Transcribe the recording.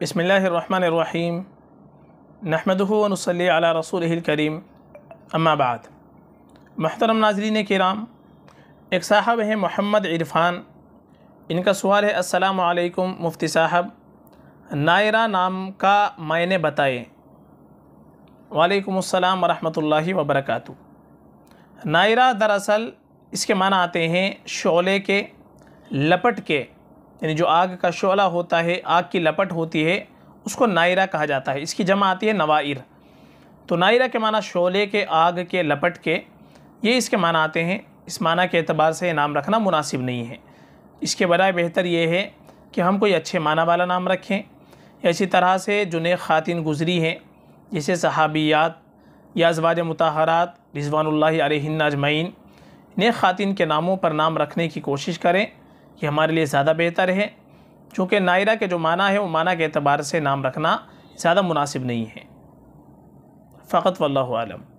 بسم اللہ الرحمن الرحیم نحمده و نصلی علی رسوله رسول الکریم بعد محترم ناظرین کرام ایک صاحب ہیں محمد عرفان ان کا سوال ہے السلام علیکم مفتی صاحب نائرہ نام کا معنی بتائے بتائیں وعلیکم السلام ورحمۃ اللہ وبرکاتہ نائرہ دراصل اس کے معنی آتے ہیں شعلے کے لپٹ کے یعنی جو آگ کا شعلہ ہوتا ہے آگ کی لپٹ ہوتی ہے اس کو نائرہ کہا جاتا ہے اس کی جمع آتی ہے نوائر تو نائرہ کے معنی شعلے کے آگ کے لپٹ کے یہ اس کے معنی آتے ہیں اس معنی کے اعتبار سے یہ نام رکھنا مناسب نہیں ہے اس کے برائے بہتر یہ ہے کہ ہم کوئی اچھے معنی والا نام رکھیں یا اسی طرح سے جو نیک خواتین گزری ہیں جیسے صحابیات یا ازواج متحرات رضوان اللہ علیہ اجمعین نیک خواتین کے ناموں پر نام رکھنے کی کوشش کریں یہ ہمارے لیے زیادہ بہتر ہے چونکہ نائرہ کے جو معنی ہے وہ معنی کے اعتبار سے نام رکھنا زیادہ مناسب نہیں ہے فقط واللہ عالم